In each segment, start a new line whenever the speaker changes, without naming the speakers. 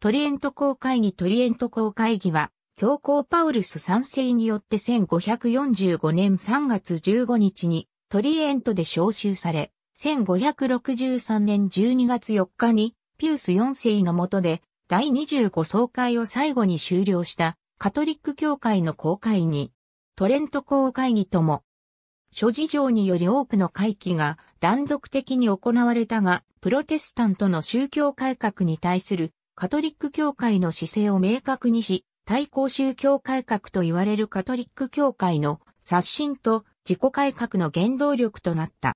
トリエント公会議トリエント公会議は、教皇パウルス3世によって1545年3月15日にトリエントで召集され、1563年12月4日にピウス4世の下で第25総会を最後に終了したカトリック教会の公会議、トレント公会議とも、諸事情により多くの会期が断続的に行われたが、プロテスタントの宗教改革に対するカトリック教会の姿勢を明確にし、対抗宗教改革と言われるカトリック教会の刷新と自己改革の原動力となった。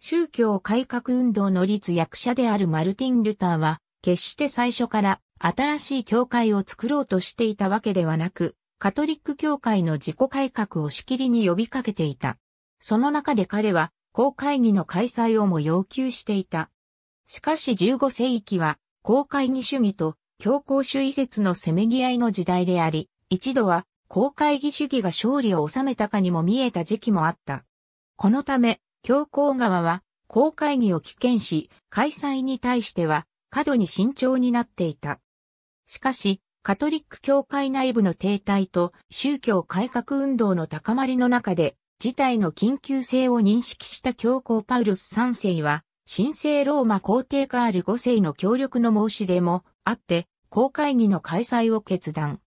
宗教改革運動の立役者であるマルティン・ルターは、決して最初から新しい教会を作ろうとしていたわけではなく、カトリック教会の自己改革をしきりに呼びかけていた。その中で彼は、公会議の開催をも要求していた。しかし15世紀は、公会議主義と強硬主義説のせめぎ合いの時代であり、一度は公会議主義が勝利を収めたかにも見えた時期もあった。このため、教皇側は公会議を棄権し、開催に対しては過度に慎重になっていた。しかし、カトリック教会内部の停滞と宗教改革運動の高まりの中で、事態の緊急性を認識した教皇パウルス3世は、神聖ローマ皇帝カール5世の協力の申し出もあって、公会議の開催を決断。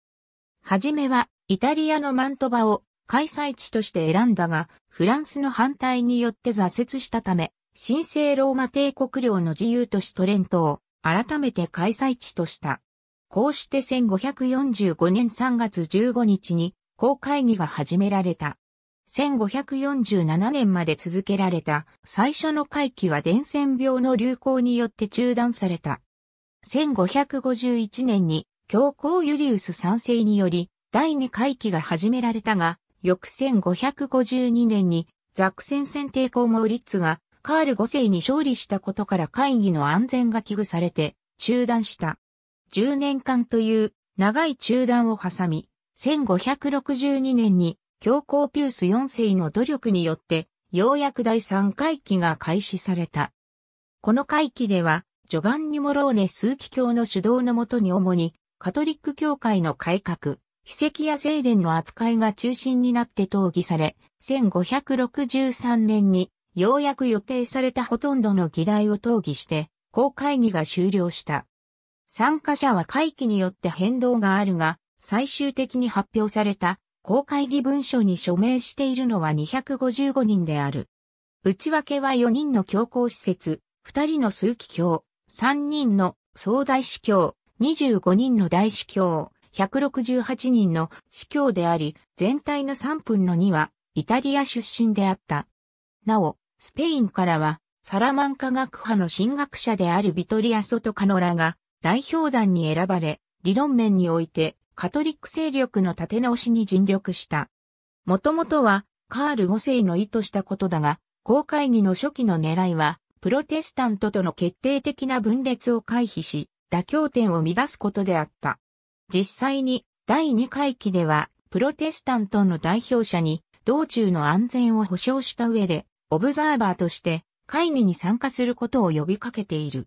はじめは、イタリアのマントバを開催地として選んだが、フランスの反対によって挫折したため、神聖ローマ帝国領の自由都市トレントを改めて開催地とした。こうして1545年3月15日に公会議が始められた。1547年まで続けられた最初の回帰は伝染病の流行によって中断された。1551年に教皇ユリウス三世により第二回帰が始められたが、翌1552年にザクセン選定公モーリッツがカール5世に勝利したことから会議の安全が危惧されて中断した。10年間という長い中断を挟み、1562年に教皇ピュース4世の努力によって、ようやく第3回帰が開始された。この回帰では、ジョバンニ・モローネ数機教の主導のもとに主に、カトリック教会の改革、秘跡や聖殿の扱いが中心になって討議され、1563年に、ようやく予定されたほとんどの議題を討議して、公会議が終了した。参加者は会期によって変動があるが、最終的に発表された公開議文書に署名しているのは255人である。内訳は4人の教皇施設、2人の数奇教、3人の総大司教、25人の大司教、168人の司教であり、全体の3分の2はイタリア出身であった。なお、スペインからはサラマンカ学派の進学者であるビトリア・ソトカノラが代表団に選ばれ、理論面においてカトリック勢力の立て直しに尽力した。もともとは、カール5世の意図したことだが、公会議の初期の狙いは、プロテスタントとの決定的な分裂を回避し、妥協点を乱すことであった。実際に、第2回期では、プロテスタントの代表者に、道中の安全を保障した上で、オブザーバーとして、会議に参加することを呼びかけている。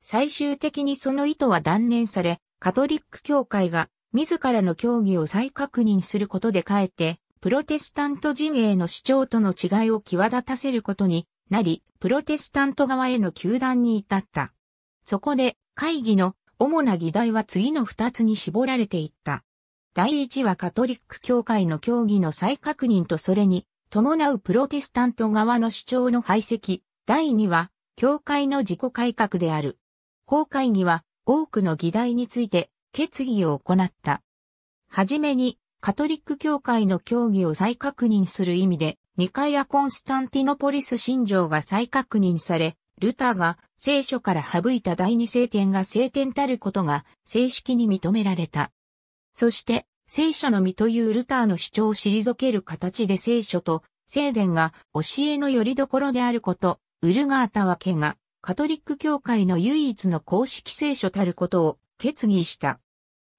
最終的にその意図は断念され、カトリック教会が自らの教義を再確認することで変えて、プロテスタント陣営の主張との違いを際立たせることになり、プロテスタント側への球団に至った。そこで、会議の主な議題は次の二つに絞られていった。第一はカトリック教会の教義の再確認とそれに伴うプロテスタント側の主張の排斥。第二は、教会の自己改革である。公会議は多くの議題について決議を行った。はじめに、カトリック教会の教義を再確認する意味で、ニカア・コンスタンティノポリス信条が再確認され、ルターが聖書から省いた第二聖典が聖典たることが正式に認められた。そして、聖書の身というルターの主張を退ける形で聖書と聖殿が教えの拠り所であること、ウルガータワ家がカトリック教会の唯一の公式聖書たることを決議した。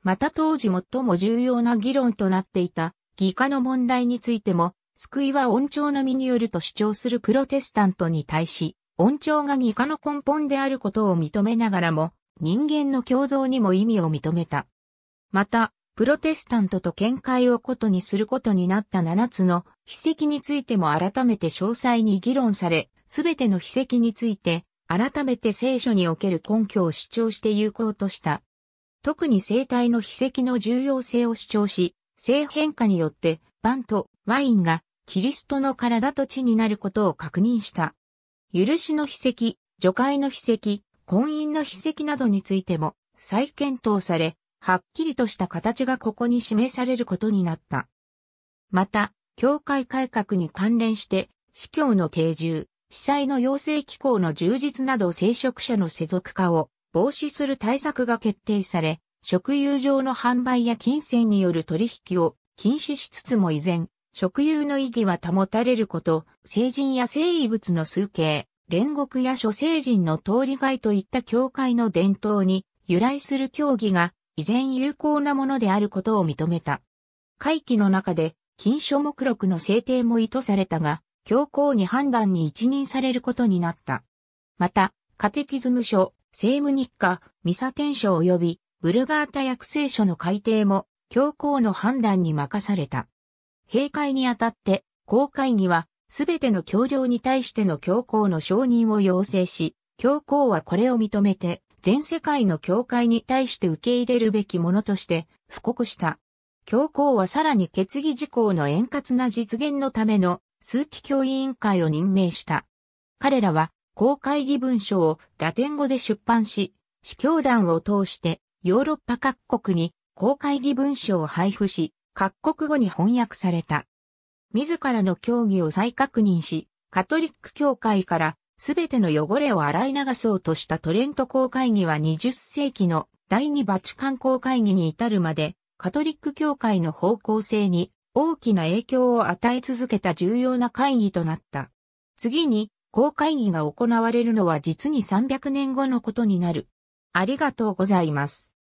また当時最も重要な議論となっていた、義家の問題についても、救いは恩寵の身によると主張するプロテスタントに対し、恩寵が義家の根本であることを認めながらも、人間の共同にも意味を認めた。また、プロテスタントと見解を異にすることになった7つの秘跡についても改めて詳細に議論され、すべての秘跡について、改めて聖書における根拠を主張して有効とした。特に生体の秘跡の重要性を主張し、性変化によってパンとワインがキリストの体と地になることを確認した。許しの秘跡、除海の秘跡、婚姻の秘跡などについても再検討され、はっきりとした形がここに示されることになった。また、教会改革に関連して、司教の定住、司祭の養成機構の充実など聖職者の世俗化を防止する対策が決定され、食油上の販売や金銭による取引を禁止しつつも依然、食油の意義は保たれること、成人や生異物の数形、煉獄や諸成人の通りいといった教会の伝統に由来する教義が依然有効なものであることを認めた。会期の中で禁書目録の制定も意図されたが、教皇に判断に一任されることになった。また、カテキズム書、政務日課、ミサ天書及びブルガータ約聖書の改定も教皇の判断に任された。閉会にあたって、公会議はすべての教領に対しての教皇の承認を要請し、教皇はこれを認めて、全世界の教会に対して受け入れるべきものとして布告した。教皇はさらに決議事項の円滑な実現のための数期教委員会を任命した。彼らは公開議文書をラテン語で出版し、司教団を通してヨーロッパ各国に公開議文書を配布し、各国語に翻訳された。自らの教義を再確認し、カトリック教会からすべての汚れを洗い流そうとしたトレント公会議は20世紀の第二バチカン公会議に至るまで、カトリック教会の方向性に大きな影響を与え続けた重要な会議となった。次に、公会議が行われるのは実に300年後のことになる。ありがとうございます。